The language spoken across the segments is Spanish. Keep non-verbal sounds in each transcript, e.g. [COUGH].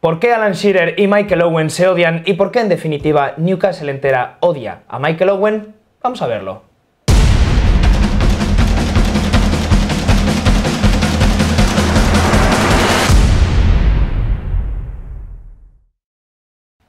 ¿Por qué Alan Shearer y Michael Owen se odian y por qué en definitiva Newcastle entera odia a Michael Owen? Vamos a verlo.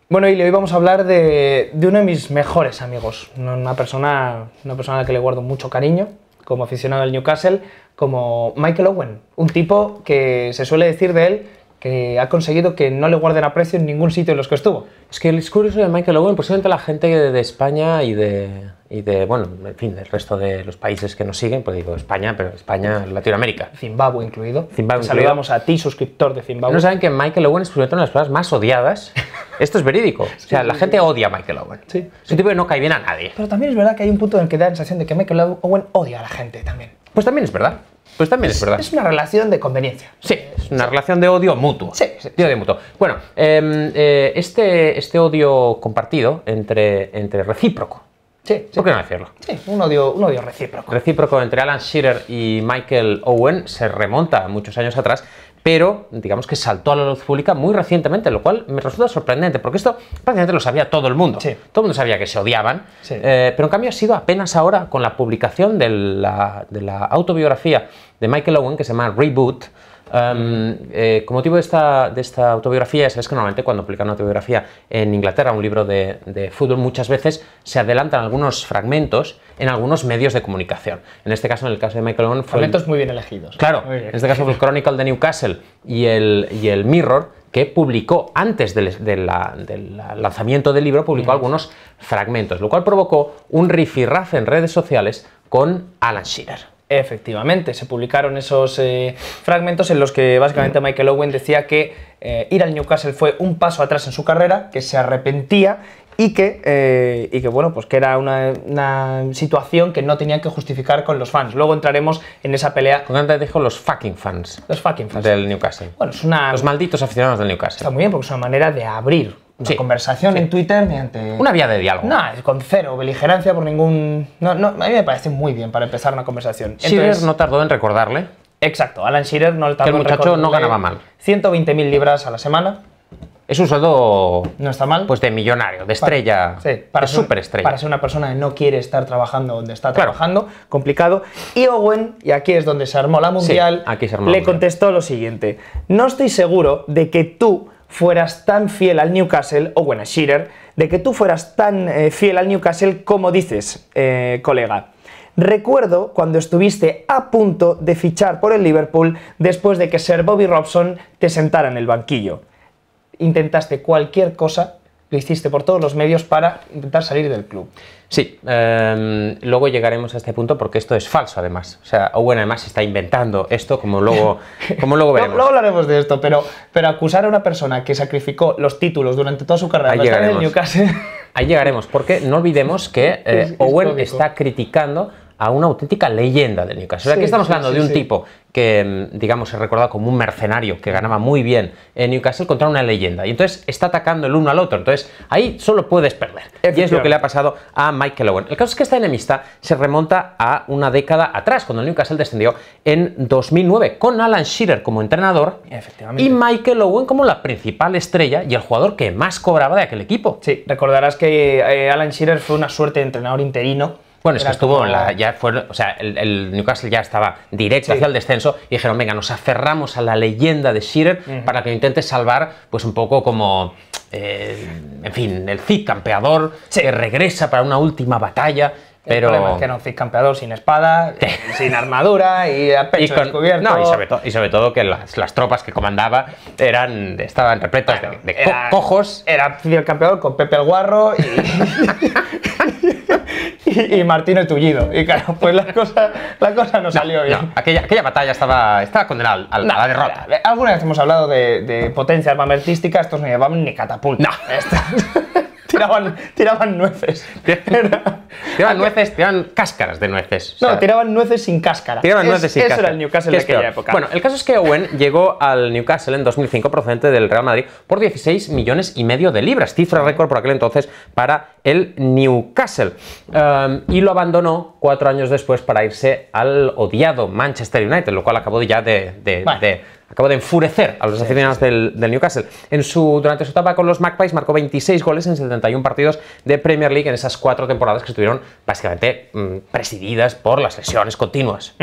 Bueno, y hoy vamos a hablar de, uno de mis mejores amigos, una persona, una persona a la que le guardo mucho cariño, como aficionado al Newcastle, como Michael Owen, un tipo que se suele decir de él que ha conseguido que no le guarden aprecio en ningún sitio en los que estuvo. Es que el discurso de Michael Owen, posiblemente pues la gente de, España y de, y de, bueno, en fin, del resto de los países que nos siguen, pues digo España, pero España, Latinoamérica. Zimbabue incluido. Zimbabue Saludamos a ti, suscriptor de Zimbabue. No saben que Michael Owen es una de las personas más odiadas. [LAUGHS] Esto es verídico. o sea, la gente odia a Michael Owen. Sí. Es un tipo que no cae bien a nadie. Pero también es verdad que hay un punto en el que da la sensación de que Michael Owen odia a la gente también. Pues también es verdad. Pues también es, verdad. Es una relación de conveniencia. Sí, es una relación de odio mutuo. Sí, sí. De odio mutuo. Bueno, em, eh, este, este odio compartido entre, entre recíproco, Sí, sí, ¿Por qué no decirlo? Sí, un odio, un odio recíproco. Recíproco entre Alan Shearer y Michael Owen se remonta muchos años atrás pero digamos que saltó a la luz pública muy recientemente, lo cual me resulta sorprendente, porque esto prácticamente lo sabía todo el mundo. Todo el mundo sabía que se odiaban, eh, pero en cambio ha sido apenas ahora con la publicación de la autobiografía de Michael Owen, que se llama Reboot, eh, como motivo de esta, autobiografía, sabes que normalmente cuando publican una autobiografía en Inglaterra, un libro de, fútbol, muchas veces se adelantan algunos fragmentos en algunos medios de comunicación. En este caso, en el caso de Michael Owen... Fragmentos muy bien elegidos. Claro, en este caso fue el Chronicle de Newcastle y el, Mirror, que publicó antes del, lanzamiento del libro, publicó algunos fragmentos, lo cual provocó un rifirrafe en redes sociales con Alan Shearer. Efectivamente, se publicaron esos eh, fragmentos en los que básicamente mm. Michael Owen decía que eh, ir al Newcastle fue un paso atrás en su carrera, que se arrepentía y que, eh, y que bueno, pues que era una, situación que no tenía que justificar con los fans. Luego entraremos en esa pelea. Con antes dijo los fucking fans. Los fucking fans. Del Newcastle. Bueno, Los malditos aficionados del Newcastle. Está muy bien, porque es una manera de abrir una conversación en Twitter mediante... Una vía de diálogo. No, con cero beligerancia por ningún... a mí me parece muy bien para empezar una conversación. Schirer no tardó en recordarle. Exacto, Alan Shearer no le tardó que el muchacho no ganaba mal. 120.000 libras a la semana. Es un sueldo... No está mal. Pues de millonario, de estrella, para, sí, para superestrella. Para ser una persona que no quiere estar trabajando donde está trabajando, complicado. Y Owen, y aquí es donde se armó la mundial, le contestó lo siguiente. No estoy seguro de que tú fueras tan fiel al Newcastle, o bueno, Shearer, de que tú fueras tan eh, fiel al Newcastle como dices, eh, colega. Recuerdo cuando estuviste a punto de fichar por el Liverpool después de que Sir Bobby Robson te sentara en el banquillo. Intentaste cualquier cosa lo hiciste por todos los medios para intentar salir del club. Sí, em, luego llegaremos a este punto porque esto es falso además. O sea, Owen además está inventando esto como luego, [LAUGHS] como luego veremos. luego hablaremos de esto, pero, pero acusar a una persona que sacrificó los títulos durante toda su carrera para estar en Newcastle... Ahí llegaremos, porque no olvidemos que [LAUGHS] eh, Owen está criticando a una auténtica leyenda de Newcastle. Aquí estamos hablando de un tipo que, mm, digamos, se recordado como un mercenario que ganaba muy bien en Newcastle contra una leyenda. Y entonces está atacando el uno al otro. Entonces ahí solo puedes perder. Y es lo que le ha pasado a Michael Owen. El caso es que esta enemistad se remonta a una década atrás, cuando el Newcastle descendió en 2009, con Alan Shearer como entrenador y Michael Owen como la principal estrella y el jugador que más cobraba de aquel equipo. Sí, recordarás que eh, Alan Shearer fue una suerte de entrenador interino bueno, es que estuvo, en la, ya fue, o sea, el, Newcastle ya estaba directo hacia el descenso y dijeron, venga, nos aferramos a la leyenda de Shearer para que intente salvar, pues un poco como, eh, en fin, el Cid campeador que regresa para una última batalla. Pero... El problema es que era un Cid campeador sin espada, sin armadura y a [LAUGHS] pecho y descubierto. y sobre, y sobre todo que las, tropas que comandaba eran, estaban repletas de, cojos. Era Cid campeador con Pepe el Guarro y... [LAUGHS] y, Martín el Tullido. Y claro, pues la cosa, no, salió bien. Aquella, aquella, batalla estaba, estaba condenada a, la derrota. Alguna vez hemos hablado de, potencia armamentística, estos no llevaban ni catapulta. No tiraban, nueces. [LAUGHS] tiraban nueces, tiraban cáscaras de nueces. No, tiraban nueces sin cáscara. Tiraban nueces sin eso era el Newcastle de aquella época. Bueno, el caso es que Owen llegó al Newcastle en 2005 procedente del Real Madrid por 16 millones y medio de libras, cifra récord por aquel entonces para el Newcastle. y lo abandonó cuatro años después para irse al odiado Manchester United, lo cual acabó ya de acabo de enfurecer a los aficionados del, Newcastle. En su, durante su etapa con los Magpies marcó 26 goles en 71 partidos de Premier League en esas cuatro temporadas que estuvieron básicamente mm, presididas por las lesiones continuas.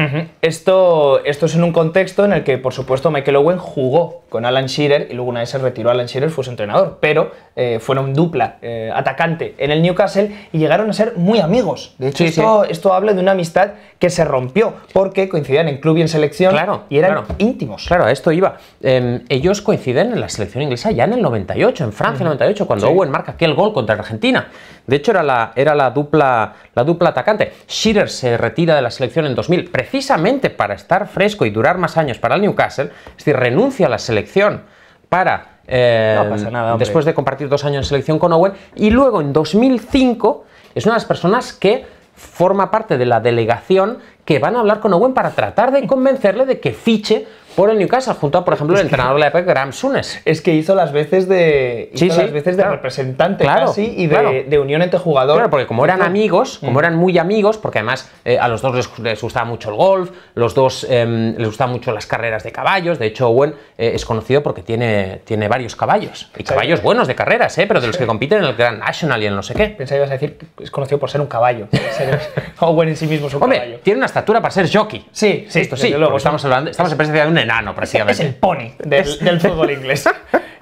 esto, esto es en un contexto en el que, por supuesto, Michael Owen jugó con Alan Shearer y luego una vez se retiró Alan Shearer, fue su entrenador, pero eh, fueron dupla eh, atacante en el Newcastle y llegaron a ser muy amigos. De hecho, esto, esto, habla de una amistad que se rompió porque coincidían en club y en selección y eran íntimos. Claro, es esto iba. Em, ellos coinciden en la selección inglesa ya en el 98, en Francia el 98, cuando Owen marca aquel gol contra Argentina. De hecho, era la, era la, dupla, la dupla atacante. Shearer se retira de la selección en 2000 precisamente para estar fresco y durar más años para el Newcastle. Es decir, renuncia a la selección para... Em, nada, después de compartir dos años en selección con Owen. Y luego, en 2005, es una de las personas que forma parte de la delegación que van a hablar con Owen para tratar de convencerle de que fiche por el Newcastle, junto a, por ejemplo, el entrenador de la época, Graham Sunes. Es que hizo las veces de, veces de representante casi y de, unión entre jugadores. Claro, porque como eran amigos, como mm. eran muy amigos, porque además eh, a los dos les, gustaba mucho el golf, los dos em, les gustaban mucho las carreras de caballos, de hecho Owen eh, es conocido porque tiene, tiene varios caballos, y caballos buenos de carreras, eh, pero de los que compiten en el Grand National y en no sé qué. Pensaba ibas a decir que es conocido por ser un caballo. [LAUGHS] Owen en sí mismo es un caballo. tiene una estatura para ser jockey. Sí, sí, sí, luego, estamos, hablando, estamos en presencia de un enano, prácticamente. Es el pony del, [LAUGHS] fútbol inglés.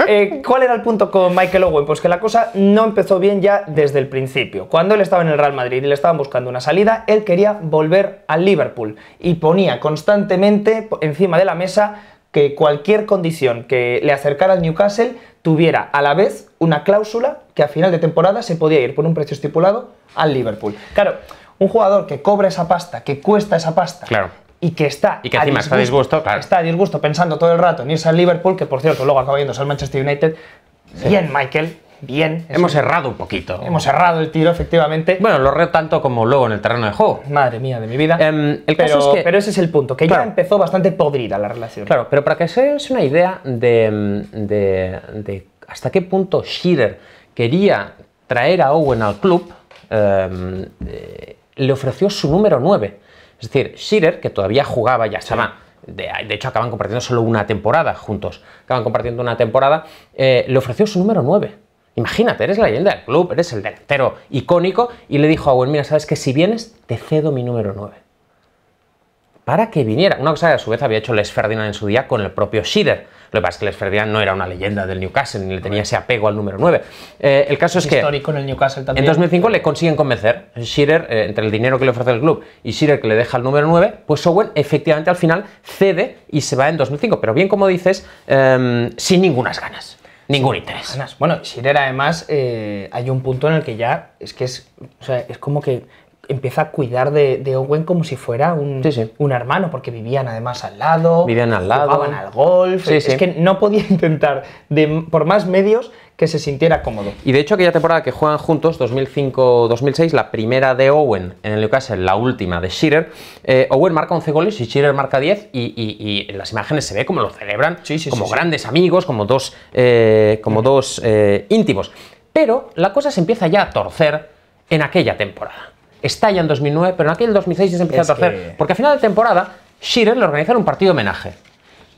Eh, ¿Cuál era el punto con Michael Owen? Pues que la cosa no empezó bien ya desde el principio. Cuando él estaba en el Real Madrid y le estaban buscando una salida, él quería volver al Liverpool y ponía constantemente encima de la mesa que cualquier condición que le acercara al Newcastle tuviera a la vez una cláusula que a final de temporada se podía ir por un precio estipulado al Liverpool. Claro, un jugador que cobra esa pasta, que cuesta esa pasta claro y que está. Y que encima está a disgusto, Está disgusto pensando todo el rato en irse al Liverpool, que por cierto luego acaba yéndose al Manchester United. Bien, Michael, bien. Hemos errado un poquito. Hemos errado el tiro, efectivamente. Bueno, lo reo tanto como luego en el terreno de juego. Madre mía, de mi vida. Em, pero, ese es el punto, que ya empezó bastante podrida la relación. Claro, pero para que se una idea de, hasta qué punto Schiller quería traer a Owen al club, em, eh, le ofreció su número 9 es decir, Shearer, que todavía jugaba, ya estaba. De, hecho, acaban compartiendo solo una temporada juntos. Acaban compartiendo una temporada. Eh, le ofreció su número 9. Imagínate, eres la leyenda del club, eres el delantero icónico. Y le dijo a Owen: Mira, sabes que si vienes, te cedo mi número 9 para que viniera. Una cosa que a su vez había hecho Les Ferdinand en su día con el propio Shearer. Lo que pasa es que Les Ferdinand no era una leyenda del Newcastle, ni le tenía ese apego al número 9. Eh, el caso es que. en el 2005 le consiguen convencer. Shearer, eh, entre el dinero que le ofrece el club y Shearer que le deja el número 9, pues Owen efectivamente al final cede y se va en 2005. Pero bien, como dices, em, sin ninguna ganas ningún interés. Bueno, Shirer, además eh, hay un punto en el que ya es que es, es como que empieza a cuidar de, Owen como si fuera un, hermano, porque vivían además al lado, al jugaban al golf, es que no podía [LAUGHS] intentar de, por más medios que se sintiera cómodo. Y de hecho aquella temporada que juegan juntos, 2005-2006, la primera de Owen en el Newcastle, la última de Shearer, eh, Owen marca 11 goles y Shearer marca 10 y, en las imágenes se ve como lo celebran, como grandes amigos, como dos, eh, como dos eh, íntimos. Pero la cosa se empieza ya a torcer en aquella temporada estalla en 2009, pero en aquel 2006 ya se empieza a hacer porque a final de temporada Shearer le organiza un partido homenaje.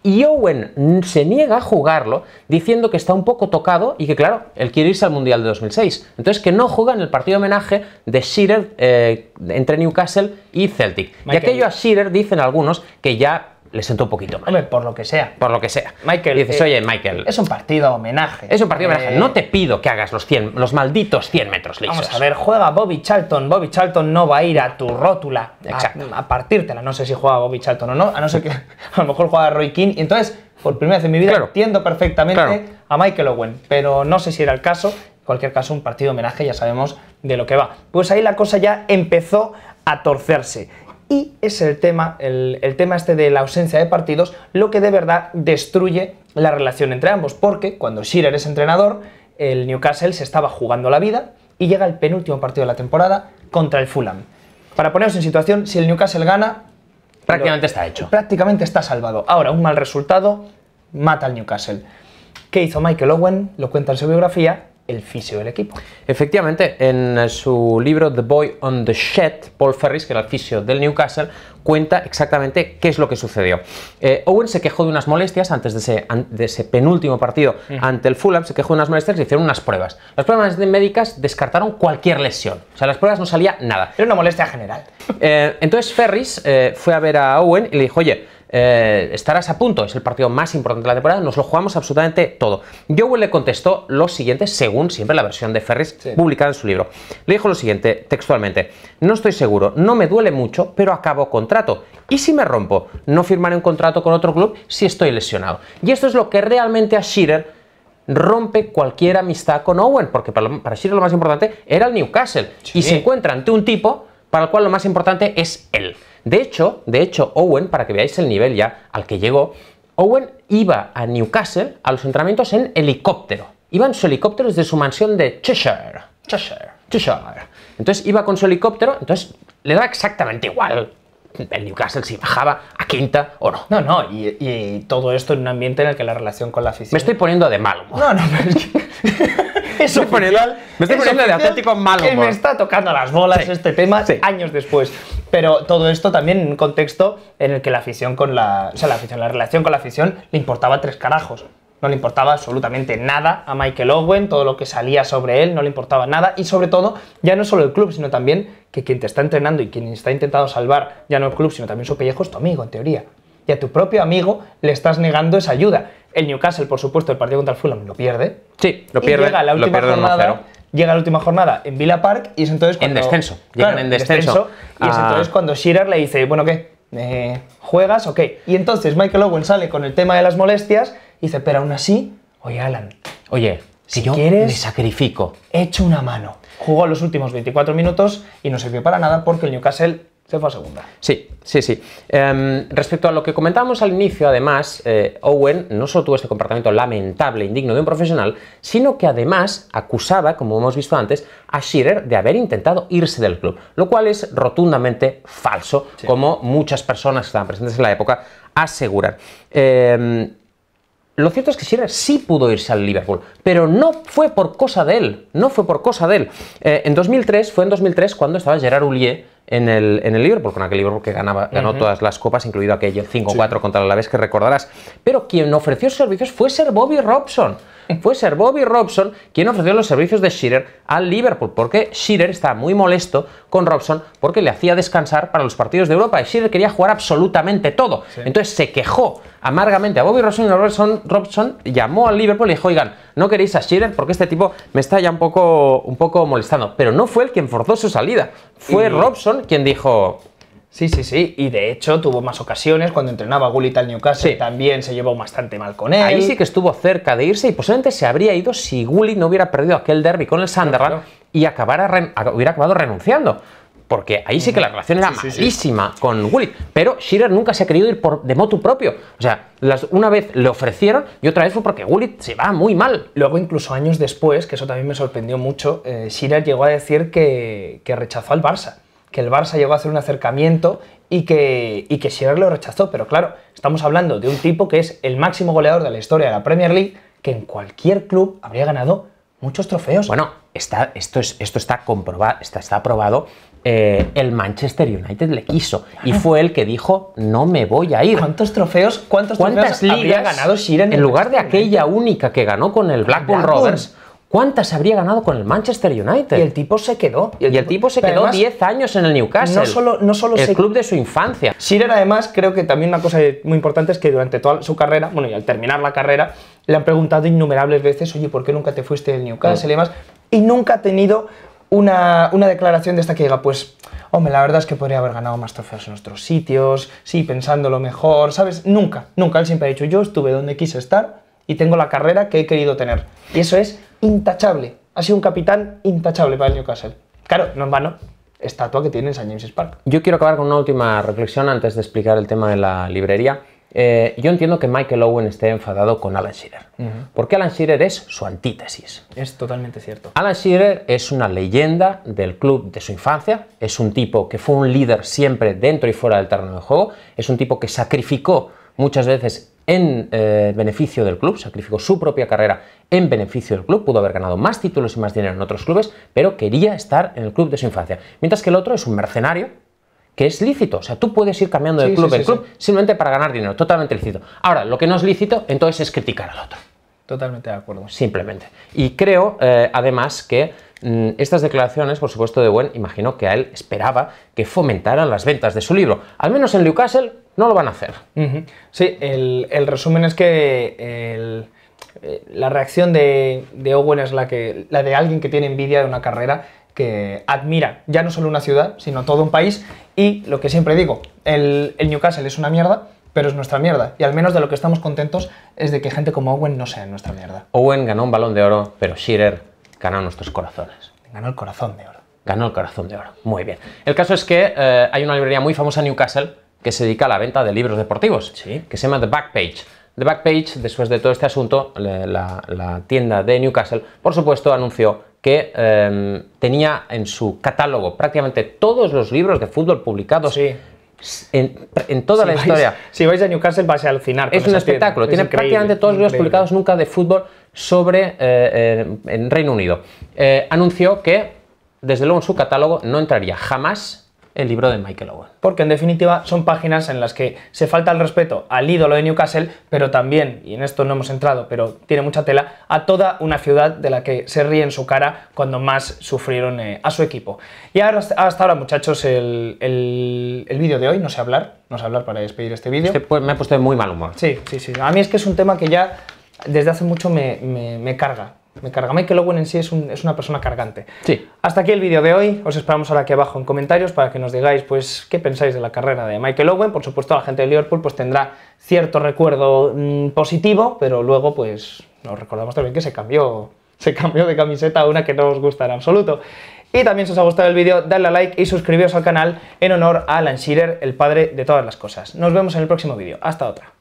Y Owen se niega a jugarlo diciendo que está un poco tocado y que, claro, él quiere irse al Mundial de 2006. Entonces, que no juega en el partido de homenaje de Shearer eh, entre Newcastle y Celtic. Y aquello a Shearer dicen algunos que ya le sentó un poquito mal. Hombre, por lo que sea. Por lo que sea. Michael. dices, eh, oye, Michael. Es un partido homenaje. Es un partido homenaje. Eh, no te pido que hagas los 100, los malditos 100 metros lisos. Vamos a ver, juega Bobby Charlton. Bobby Charlton no va a ir a tu rótula A, partirte partírtela. No sé si juega Bobby Charlton o no, a no ser que [LAUGHS] a lo mejor juega Roy King. Y entonces, por primera vez en mi vida, entiendo perfectamente a Michael Owen. Pero no sé si era el caso. En cualquier caso, un partido homenaje, ya sabemos de lo que va. Pues ahí la cosa ya empezó a torcerse y es el tema, el, tema este de la ausencia de partidos, lo que de verdad destruye la relación entre ambos, porque cuando Shearer es entrenador, el Newcastle se estaba jugando la vida y llega el penúltimo partido de la temporada contra el Fulham. Para poneros en situación, si el Newcastle gana... Prácticamente está hecho. Prácticamente está salvado. Ahora, un mal resultado mata al Newcastle. ¿Qué hizo Michael Owen? Lo cuenta en su biografía el fisio del equipo. Efectivamente, en su libro The Boy on the Shed, Paul Ferris, que era el fisio del Newcastle, cuenta exactamente qué es lo que sucedió. Eh, Owen se quejó de unas molestias antes de ese, de ese penúltimo partido ante el Fulham, se quejó de unas molestias y hicieron unas pruebas. Las pruebas médicas descartaron cualquier lesión, o sea, las pruebas no salía nada. Era una molestia general. Eh, entonces Ferris eh, fue a ver a Owen y le dijo, oye, eh, estarás a punto, es el partido más importante de la temporada, nos lo jugamos absolutamente todo. Owen le contestó lo siguiente, según siempre la versión de Ferris publicada en su libro. Le dijo lo siguiente, textualmente, no estoy seguro, no me duele mucho, pero acabo contrato. ¿Y si me rompo? No firmaré un contrato con otro club si estoy lesionado. Y esto es lo que realmente a Shearer rompe cualquier amistad con Owen, porque para, para lo más importante era el Newcastle. Y se encuentra ante un tipo para el cual lo más importante es él. De hecho, de hecho, Owen, para que veáis el nivel ya al que llegó, Owen iba a Newcastle a los entrenamientos en helicóptero. Iba en su helicóptero desde su mansión de Cheshire. Cheshire. Cheshire. Entonces iba con su helicóptero, entonces le da exactamente igual el Newcastle si bajaba a quinta o no. No, no, y, todo esto en un ambiente en el que la relación con la afición... Me estoy poniendo de mal humor. No, no, pero es que... [LAUGHS] es me estoy poniendo de malo. me está tocando las bolas este tema años después. Pero todo esto también en un contexto en el que la afición con la. afición, la relación con la afición le importaba tres carajos. No le importaba absolutamente nada a Michael Owen, todo lo que salía sobre él, no le importaba nada. Y sobre todo, ya no solo el club, sino también que quien te está entrenando y quien está intentando salvar, ya no el club, sino también su pellejo, es tu amigo, en teoría. Y a tu propio amigo le estás negando esa ayuda. El Newcastle, por supuesto, el partido contra el Fulham lo pierde. Sí, lo pierde. llega la última jornada llega la última jornada en Villa Park y es entonces cuando... En descenso, en descenso. y es entonces cuando Shearer le dice, bueno, ¿qué? Eh, ¿Juegas o Y entonces Michael Owen sale con el tema de las molestias y dice, pero aún así, oye Alan, oye, si, yo quieres, me sacrifico. Echo una mano. Jugó los últimos 24 minutos y no sirvió para nada porque el Newcastle se fue a segunda. Sí, sí, sí. Em, respecto a lo que comentábamos al inicio, además, eh, Owen no solo tuvo este comportamiento lamentable, e indigno de un profesional, sino que además acusaba, como hemos visto antes, a Shearer de haber intentado irse del club, lo cual es rotundamente falso, como muchas personas que estaban presentes en la época aseguran. Em, lo cierto es que Shearer sí pudo irse al Liverpool, pero no fue por cosa de él, no fue por cosa de él. Eh, en 2003, fue en 2003 cuando estaba Gerard Houllier en el, en el Liverpool, con aquel Liverpool que ganaba, ganó todas las copas, incluido aquello 5-4 contra el Alavés que recordarás. Pero quien ofreció servicios fue ser Bobby Robson fue ser Bobby Robson quien ofreció los servicios de Shearer al Liverpool, porque Shearer estaba muy molesto con Robson porque le hacía descansar para los partidos de Europa y Shearer quería jugar absolutamente todo. Entonces se quejó amargamente a Bobby Robson y Robson, llamó al Liverpool y dijo, oigan, no queréis a Shearer porque este tipo me está ya un poco, un poco molestando. Pero no fue el quien forzó su salida, fue Robson quien dijo, Sí, sí, sí. Y de hecho tuvo más ocasiones cuando entrenaba Gullit al Newcastle. También se llevó bastante mal con él. Ahí sí que estuvo cerca de irse y posiblemente se habría ido si Gullit no hubiera perdido aquel derby con el Sunderland y acabara, hubiera acabado renunciando. Porque ahí sí que la relación era malísima con Gullit. Pero Shearer nunca se ha querido ir por, de motu propio. O sea, las, una vez le ofrecieron y otra vez fue porque Gullit se va muy mal. Luego, incluso años después, que eso también me sorprendió mucho, eh, llegó a decir que, que rechazó al Barça que el Barça llegó a hacer un acercamiento y que, y que lo rechazó. Pero claro, estamos hablando de un tipo que es el máximo goleador de la historia de la Premier League, que en cualquier club habría ganado muchos trofeos. Bueno, está, esto, es, esto está comprobado, está, está aprobado. Eh, el Manchester United le quiso y fue el que dijo no me voy a ir. ¿Cuántos trofeos? ¿Cuántos ¿Cuántas ligas habría ganado Sheeran en, lugar de aquella única que ganó con el Blackburn. Rovers? ¿Cuántas habría ganado con el Manchester United? Y el tipo se quedó. Y el, tipo, se quedó 10 años en el Newcastle. No solo, no solo el club de su infancia. era además, creo que también una cosa muy importante es que durante toda su carrera, bueno, y al terminar la carrera, le han preguntado innumerables veces, oye, ¿por qué nunca te fuiste del Newcastle mm. y demás? Y nunca ha tenido una, una declaración de esta que diga, pues, hombre, la verdad es que podría haber ganado más trofeos en otros sitios, sí, pensándolo mejor, ¿sabes? Nunca, nunca. Él siempre ha dicho, yo estuve donde quise estar y tengo la carrera que he querido tener. Y eso es intachable. Ha sido un capitán intachable para el Newcastle. Claro, no en vano. Estatua que tiene en St. James' Park. Yo quiero acabar con una última reflexión antes de explicar el tema de la librería. Eh, yo entiendo que Michael Owen esté enfadado con Alan Shearer, porque Alan Shearer es su antítesis. Es totalmente cierto. Alan Shearer es una leyenda del club de su infancia, es un tipo que fue un líder siempre dentro y fuera del terreno de juego, es un tipo que sacrificó muchas veces en eh, beneficio del club, sacrificó su propia carrera en beneficio del club, pudo haber ganado más títulos y más dinero en otros clubes, pero quería estar en el club de su infancia. Mientras que el otro es un mercenario, que es lícito. O sea, tú puedes ir cambiando de club en club simplemente para ganar dinero, totalmente lícito. Ahora, lo que no es lícito, entonces es criticar al otro. Totalmente de acuerdo. Simplemente. Y creo, eh, además, que mm, estas declaraciones, por supuesto, de Buen, imagino que a él esperaba que fomentaran las ventas de su libro. Al menos en Newcastle no lo van a hacer. Sí, el, resumen es que el eh, la reacción de, Owen es la, de alguien que tiene envidia de una carrera que admira ya no solo una ciudad, sino todo un país. Y lo que siempre digo, el, Newcastle es una mierda, pero es nuestra mierda. Y al menos de lo que estamos contentos es de que gente como Owen no sea nuestra mierda. Owen ganó un balón de oro, pero Shearer ganó nuestros corazones. Ganó el corazón de oro. Ganó el corazón de oro. Muy bien. El caso es que eh, hay una librería muy famosa en Newcastle que se dedica a la venta de libros deportivos, que se llama The Backpage. The Backpage, después de todo este asunto, la, tienda de Newcastle, por supuesto, anunció que em, tenía en su catálogo prácticamente todos los libros de fútbol publicados. En, toda la historia. Si vais a Newcastle vais a alucinar. Es un espectáculo. Tiene prácticamente todos los libros publicados nunca de fútbol sobre eh, en Reino Unido. Eh, anunció que, desde luego, en su catálogo no entraría jamás el libro de Michael Owen. Porque en definitiva son páginas en las que se falta el respeto al ídolo de Newcastle, pero también, y en esto no hemos entrado, pero tiene mucha tela, a toda una ciudad de la que se ríe en su cara cuando más sufrieron eh, a su equipo. Y hasta ahora, muchachos, el, el, vídeo de hoy, no sé hablar, no sé hablar para despedir este vídeo. Este, me ha puesto de muy mal humor. Sí, sí, sí. A mí es que es un tema que ya desde hace mucho me, me, me carga me carga. Michael Owen en sí es, una persona cargante. Sí. Hasta aquí el vídeo de hoy. Os esperamos ahora aquí abajo en comentarios para que nos digáis pues, qué pensáis de la carrera de Michael Owen. Por supuesto, la gente de Liverpool pues, tendrá cierto recuerdo mm, positivo, pero luego pues, nos recordamos también que se cambió, se cambió de camiseta a una que no os gusta en absoluto. Y también si os ha gustado el vídeo, dadle a like y suscribiros al canal en honor a Alan Shearer, el padre de todas las cosas. Nos vemos en el próximo vídeo. Hasta otra.